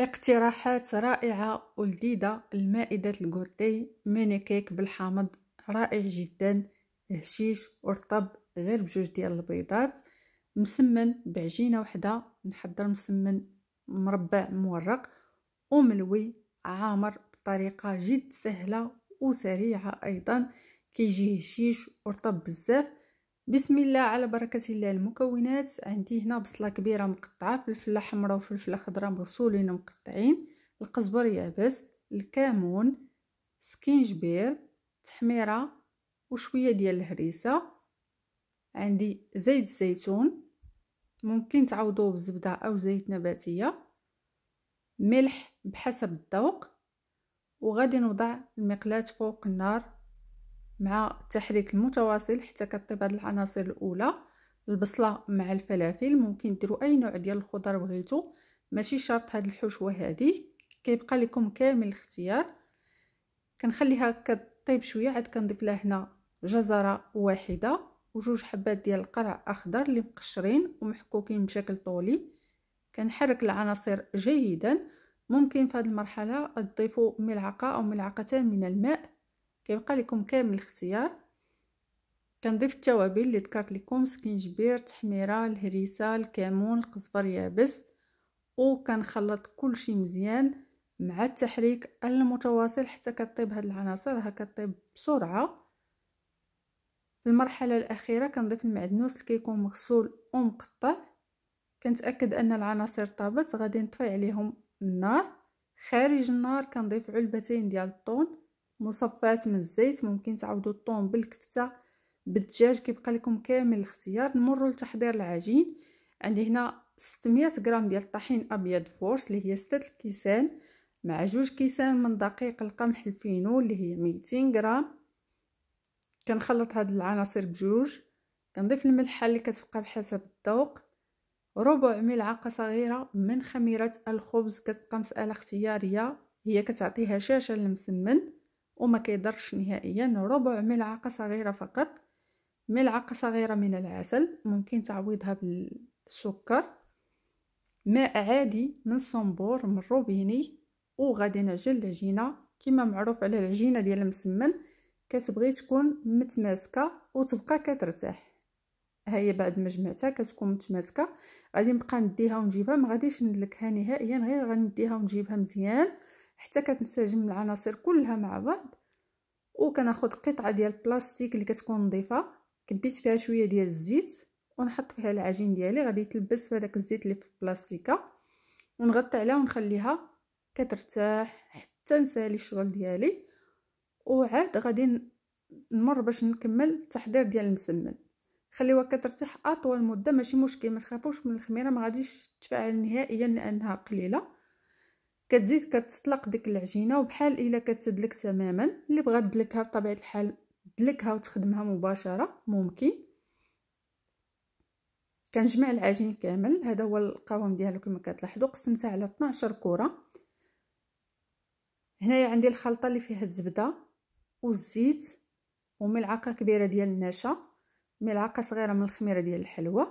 اقتراحات رائعة ولذيذة المائدة الكورتي ميني كيك بالحامض رائع جدا هشيش ورطب غير بجوج ديال البيضات مسمن بعجينة وحدة نحضر مسمن مربع مورق وملوي عامر بطريقة جد سهلة وسريعة أيضا كيجي هشيش ورطب بزاف بسم الله على بركة الله المكونات عندي هنا بصلة كبيرة مقطعة فلفلة حمراء وفلفلة خضراء مغسولين ومقطعين القزبر يابس الكمون سكينجبير تحميرة وشوية ديال الهريسة عندي زيت الزيتون ممكن تعوضوه بزبدة أو زيت نباتية ملح بحسب الذوق وغادي نوضع المقلاة فوق النار مع التحريك المتواصل حتى كطيب هاد العناصر الاولى البصله مع الفلافل ممكن ديروا اي نوع ديال الخضر بغيتو ماشي شرط هاد الحشوه هادي كيبقى لكم كامل الاختيار كنخليها كطيب شويه عاد كنضيف لها هنا جزره واحده وجوج حبات ديال القرع اخضر اللي مقشرين ومحكوكين بشكل طولي كنحرك العناصر جيدا ممكن في هذه المرحله تضيفوا ملعقه او ملعقتين من الماء كيبقى لكم كامل الاختيار كنضيف التوابل اللي ذكرت لكم سكينجبير تحميره الهريسه الكمون القزبر يابس وكنخلط كلشي مزيان مع التحريك المتواصل حتى كطيب هاد العناصر هكا كطيب بسرعه في المرحله الاخيره كنضيف المعدنوس اللي كيكون مغسول ومقطع كنتاكد ان العناصر طابت غادي نطفي عليهم النار خارج النار كنضيف علبتين ديال الطون مصفات من الزيت ممكن تعوضوا الطون بالكفته بالدجاج كيبقى لكم كامل الاختيار نمروا لتحضير العجين عندي هنا 600 غرام ديال الطحين ابيض فورس اللي هي 6 الكيسان مع جوج كيسان من دقيق القمح الفينول اللي هي 200 غرام كنخلط هاد العناصر بجوج كنضيف الملحه اللي كتبقى بحسب الذوق ربع ملعقه صغيره من خميره الخبز كتبقى مساله اختياريه هي كتعطيها هشاشه للمسمن وما كيضرش نهائيا ربع ملعقه صغيره فقط ملعقه صغيره من العسل ممكن تعويضها بالسكر ماء عادي من صنبور من روبيني وغادي نعجن العجينه كما معروف على العجينه ديال المسمن كتبغي تكون متماسكه وتبقى كترتاح هي بعد ما جمعتها كتكون متماسكه غادي نبقى نديها ونجيبها ما غاديش ندلكها نهائيا غير غنديها ونجيبها مزيان حتى كتنسجم العناصر كلها مع بعض وكناخذ قطعه ديال البلاستيك اللي كتكون نظيفه كبيت فيها شويه ديال الزيت ونحط فيها العجين ديالي غادي يتلبس في هذاك الزيت اللي في البلاستيكه ونغطي عليها ونخليها كترتاح حتى نسالي الشغل ديالي وعاد غادي نمر باش نكمل التحضير ديال المسمن خليوها كترتاح اطول مده ماشي مشكل ما تخافوش من الخميره ما غاديش تفاعل نهائيا لانها قليله كتزيد كتطلق ديك العجينه وبحال الا كتدلك تماما اللي بغات دلكها بطبيعه الحال دلكها وتخدمها مباشره ممكن كنجمع العجين كامل هذا هو القوام ديالو كما كتلاحظوا قسمتها على 12 كره هنايا عندي الخلطه اللي فيها الزبده والزيت وملعقه كبيره ديال النشا ملعقه صغيره من الخميره ديال الحلوى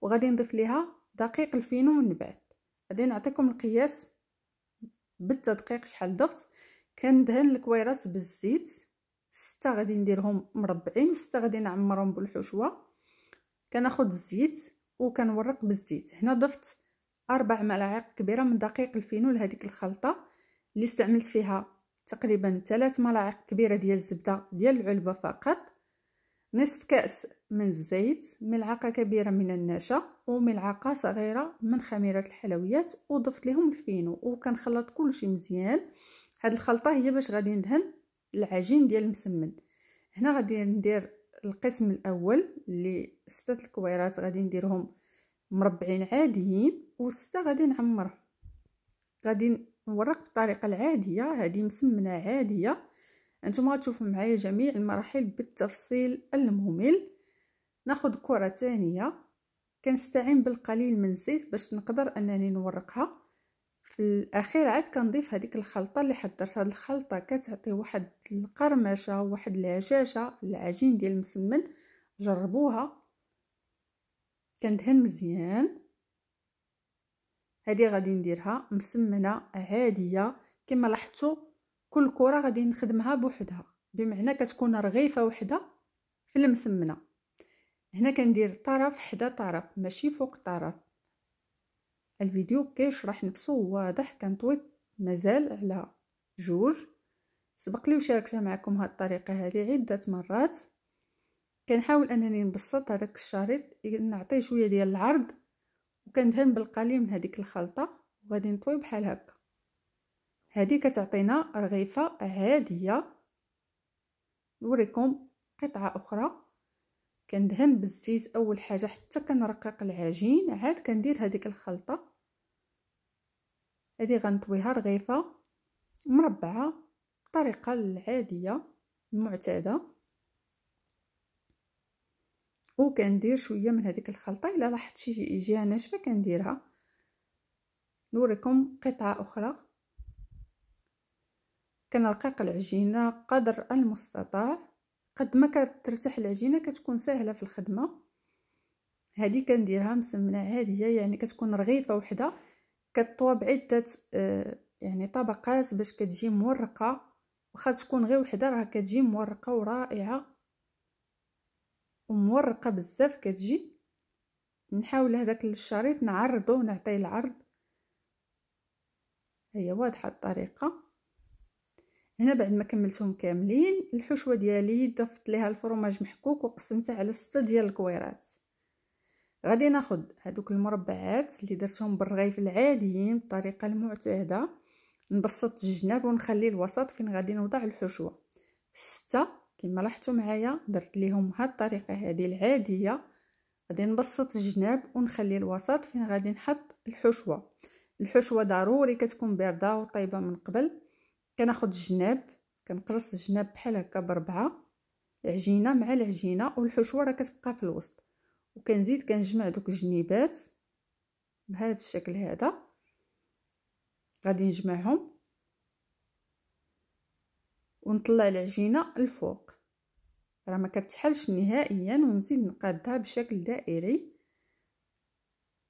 وغادي نضيف ليها دقيق الفينو من بعد غادي نعطيكم القياس بالتدقيق شحال ضفت كندهن الكويرات بالزيت ستة غادي نديرهم مربعين وستة غادي نعمرهم بالحشوة كناخد الزيت وكنورق بالزيت هنا ضفت أربع ملاعق كبيرة من دقيق الفينو لهذيك الخلطة اللي استعملت فيها تقريبا ثلاث ملاعق كبيرة ديال الزبدة ديال العلبة فقط نصف كأس من الزيت ملعقة كبيرة من النشا وملعقة صغيرة من خميرة الحلويات وضفت لهم الفينو وكنخلط كلشي مزيان هاد الخلطة هي باش غادي ندهن العجين ديال المسمن هنا غادي ندير القسم الاول اللي ستة الكويرات غادي نديرهم مربعين عاديين وستة غادي نعمرهم غادي نورق بطريقة العادية هذه مسمنة عادية انتم غتشوفوا معايا جميع المراحل بالتفصيل الممل ناخذ كره ثانيه كنستعين بالقليل من الزيت باش نقدر انني نورقها في الاخير عاد كنضيف هذيك الخلطه اللي حضرت هذه الخلطه كتعطي واحد القرمشه واحد الهشاشه العجين ديال المسمن جربوها كندهن مزيان هذه غادي نديرها مسمنه عاديه كما لاحظتوا كل كره غادي نخدمها بوحدها بمعنى كتكون رغيفه وحده في المسمنه هنا كندير طرف حدا طرف ماشي فوق طرف الفيديو كيشرح نفسه واضح كنطوي مازال على جوج سبق لي وشاركتها معكم هاد الطريقه هذه عده مرات كنحاول انني نبسط هذاك الشريط نعطيه شويه ديال العرض وكندهن بالقليل من هذيك الخلطه وغادي نطوي بحال هكا هذه كتعطينا رغيفه عاديه نوريكم قطعه اخرى كندهن بالزيت اول حاجه حتى كنرقق العجين عاد كندير هذيك الخلطه هذه غنطويها رغيفه مربعه بالطريقه العاديه المعتاده وكندير شويه من هذيك الخلطه الا لاحظت شي جهه ناشفه كنديرها نوريكم قطعه اخرى كنرقق العجينه قدر المستطاع قد ما كترتاح العجينه كتكون سهله في الخدمه هذه كنديرها مسمنه هذه يعني كتكون رغيفه وحده كطوى بعده آه يعني طبقات باش كتجي مورقه واخا تكون غير وحده راه كتجي مورقه ورائعه ومورقه بزاف كتجي نحاول هذاك الشريط نعرضه ونعطيه العرض هي واضحه الطريقه هنا بعد ما كملتهم كاملين الحشوه ديالي ضفت ليها الفرماج محكوك وقسمته على ستة ديال الكويرات غادي ناخذ هذوك المربعات اللي درتهم بالرغيف العاديين بالطريقه المعتاده نبسط الجناب ونخلي الوسط فين غادي نوضع الحشوه ستة كما لاحظتوا معايا درت ليهم بهذه الطريقه هذه العاديه غادي نبسط الجناب ونخلي الوسط فين غادي نحط الحشوه الحشوه ضروري كتكون بارده وطيبه من قبل كناخد الجناب كنقرص الجناب بحال هكا بربعه العجينه مع العجينه والحشوه راه كتبقى في الوسط وكنزيد كنجمع دوك الجنيبات بهذا الشكل هذا غادي نجمعهم ونطلع العجينه الفوق راه ما كتحلش نهائيا ونزيد نقادها بشكل دائري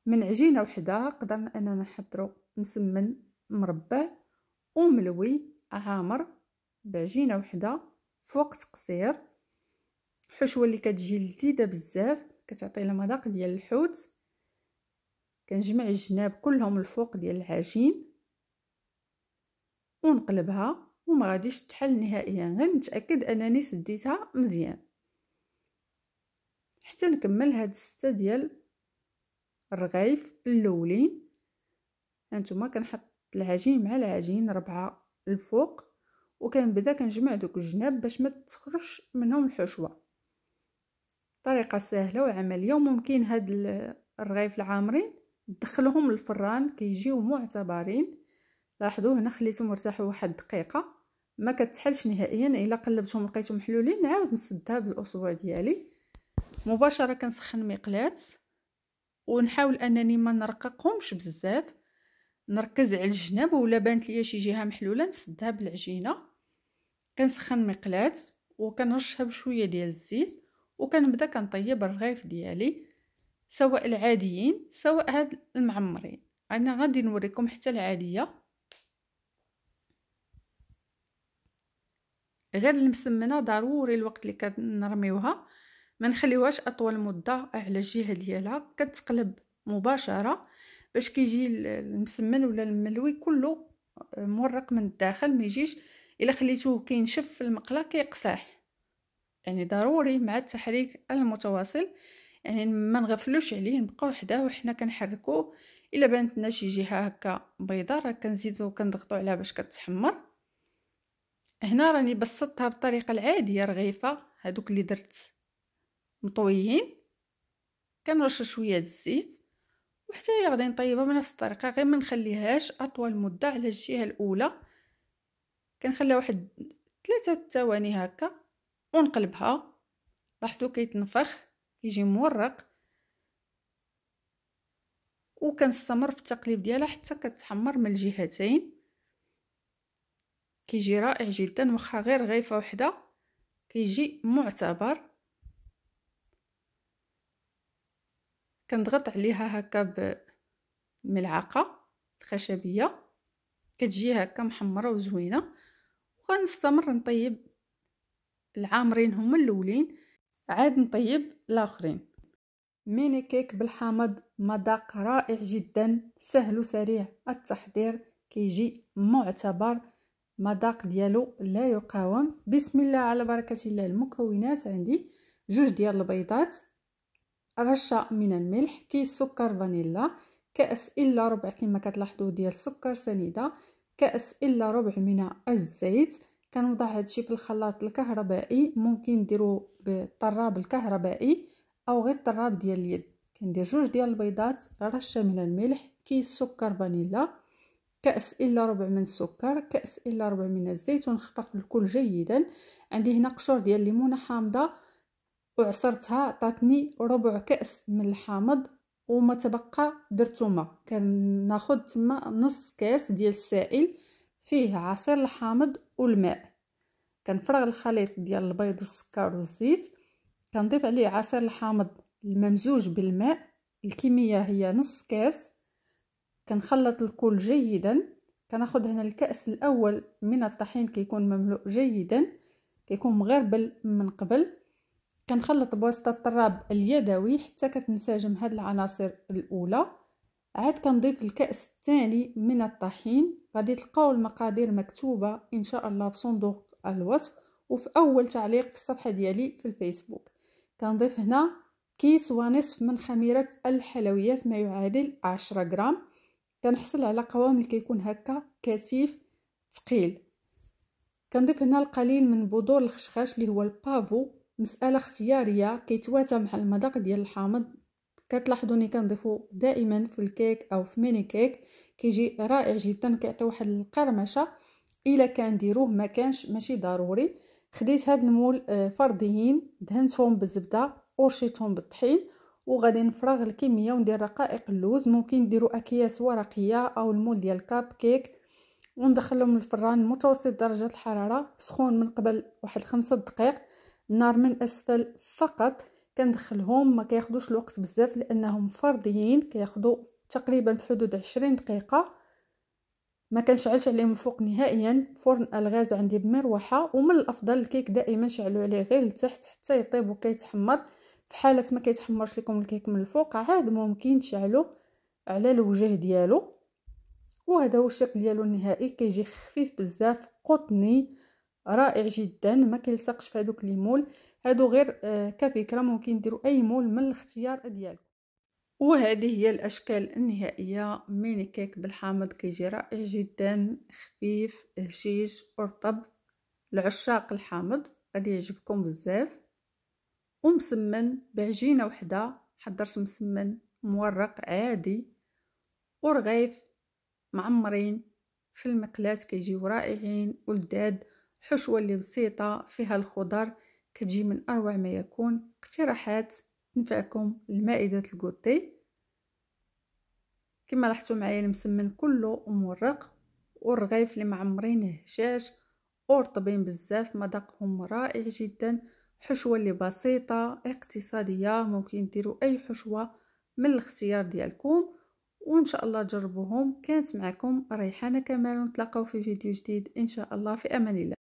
من عجينه وحده قدرنا اننا نحضروا مسمن مربع وملوي عامر بعجينة وحدة في وقت قصير حشوة اللي كتجي لذيذة بزاف كتعطي المذاق ديال الحوت كنجمع الجناب كلهم الفوق ديال العجين ونقلبها وما غاديش تحل نهائيا غير نتاكد انني سديتها مزيان حتى نكمل هاد السته ديال الرغيف الاولين هانتوما كنحط العجين مع العجين ربعه الفوق وكنبدا كنجمع دوك الجناب باش ما تخرجش منهم الحشوه طريقه سهله وعمليه وممكن هاد الرغيف العامرين تدخلهم الفران كيجيو معتبرين لاحظوا هنا خليتهم يرتاحوا واحد دقيقه ما كتحلش نهائيا الا قلبتهم لقيتهم محلولين نعاود نسدها بالاصبع ديالي مباشره كنسخن مقلاه ونحاول انني ما نرققهمش بزاف نركز على الجناب ولا بانت ليا شي جهه محلوله نسدها بالعجينه كنسخن مقلاة وكنرشها بشويه ديال الزيت وكنبدا كنطيب الرغيف ديالي سواء العاديين سواء هاد المعمرين انا غادي نوريكم حتى العاديه غير المسمنه ضروري الوقت اللي كنرميوها ما نخليوهاش اطول مده على الجهه ديالها كتقلب مباشره باش كيجي المسمن ولا الملوي كله آه، مورق من الداخل ما يجيش الا خليتوه كينشف في المقله كيقصاح يعني ضروري مع التحريك المتواصل يعني ما نغفلوش عليه نبقاو حداه وحنا كنحركوه الا بانت لنا شي جهه هكا بيضاء راه كنزيدو كنضغطو عليها باش كتحمر هنا راني بسطتها بالطريقه العاديه رغيفه هادوك اللي درت مطويين كنرش شويه الزيت وحتى هي غادي نطيبها بنفس الطريقه غير ما نخليهاش اطول مده على الجهه الاولى كنخليها واحد ثلاثة ثواني هكا ونقلبها لاحظوا كيتنفخ كيجي مورق وكنستمر في التقليب ديالها حتى كتحمر من الجهتين كيجي رائع جدا واخا غير غيفه وحده كيجي معتبر كنضغط عليها هكا بملعقه خشبية كتجي هكا محمره وزوينه وغنستمر نطيب العامرين هما الاولين عاد نطيب الاخرين ميني كيك بالحامض مذاق رائع جدا سهل وسريع التحضير كيجي معتبر مذاق ديالو لا يقاوم بسم الله على بركه الله المكونات عندي جوج ديال البيضات رشة من الملح كيس سكر فانيلا كأس إلا ربع كما كتلاحظوا ديال السكر سنيدة كأس إلا ربع من الزيت كنوضع هادشي في الخلاط الكهربائي ممكن نديرو بالطراب الكهربائي او غير الطراب ديال اليد كندير جوج ديال البيضات رشه من الملح كيس سكر فانيلا كاس الا ربع من السكر كاس الا ربع من الزيت ونخفق الكل جيدا عندي هنا قشور ديال الليمونة حامضه وعصرتها عطاتني ربع كاس من الحامض وما تبقى درتو ما كناخد تما نص كاس ديال السائل فيه عصير الحامض والماء كنفرغ الخليط ديال البيض والسكر والزيت كنضيف عليه عصير الحامض الممزوج بالماء الكميه هي نص كاس كنخلط الكل جيدا كناخد هنا الكاس الاول من الطحين كيكون مملوء جيدا كيكون مغربل من قبل كنخلط بواسطه الطراب اليدوي حتى كتنسجم هاد العناصر الاولى عاد كنضيف الكأس الثاني من الطحين غادي تلقاو المقادير مكتوبة إن شاء الله في صندوق الوصف وفي أول تعليق في الصفحة ديالي في الفيسبوك كنضيف هنا كيس ونصف من خميرة الحلويات ما يعادل 10 غرام كنحصل على قوام اللي كيكون هكا كثيف ثقيل كنضيف هنا القليل من بذور الخشخاش اللي هو البافو مساله اختياريه كيتواتى مع المذاق ديال الحامض كتلاحظوني كنضيفو دائما في الكيك او في ميني كيك كيجي رائع جدا كيعطي واحد القرمشه الا كنديروه ما كانش ماشي ضروري خديت هاد المول آه، فرديين دهنتهم بالزبده ورشيتهم بالطحين وغادي نفرغ الكميه وندير رقائق اللوز ممكن ديروا اكياس ورقيه او المول ديال كاب كيك وندخلهم الفران متوسط درجه الحراره سخون من قبل واحد خمسة دقائق النار من اسفل فقط كندخلهم ما كياخدوش الوقت بزاف لانهم فرديين كياخدو تقريبا في حدود عشرين دقيقه ما كنشعلش عليه فوق نهائيا فرن الغاز عندي بمروحه ومن الافضل الكيك دائما شعلو عليه غير لتحت حتى يطيب وكيتحمر في حاله ما كيتحمرش لكم الكيك من الفوق عاد ممكن تشعلو على الوجه ديالو وهذا هو الشكل ديالو النهائي كيجي خفيف بزاف قطني رائع جدا ما كيلصقش في هذوك لي مول هادو غير آه، كفكره ممكن ديروا اي مول من الاختيار ديالكم وهذه هي الاشكال النهائيه ميني كيك بالحامض كيجي رائع جدا خفيف هشيش ورطب لعشاق الحامض غادي يعجبكم بزاف ومسمن بعجينه وحده حضرت مسمن مورق عادي ورغيف معمرين في المقلات كيجيو رائعين ولداد حشوة اللي بسيطة فيها الخضر كتجي من أروع ما يكون اقتراحات تنفعكم لمائدة الكوتي كما لاحظتوا معايا المسمن كله مورق والرغيف اللي معمرينه هشاش ورطبين بزاف مذاقهم رائع جدا حشوة اللي بسيطة اقتصادية ممكن ديروا أي حشوة من الاختيار ديالكم وإن شاء الله جربوهم كانت معكم ريحانة كمال ونتلاقاو في فيديو جديد إن شاء الله في أمان الله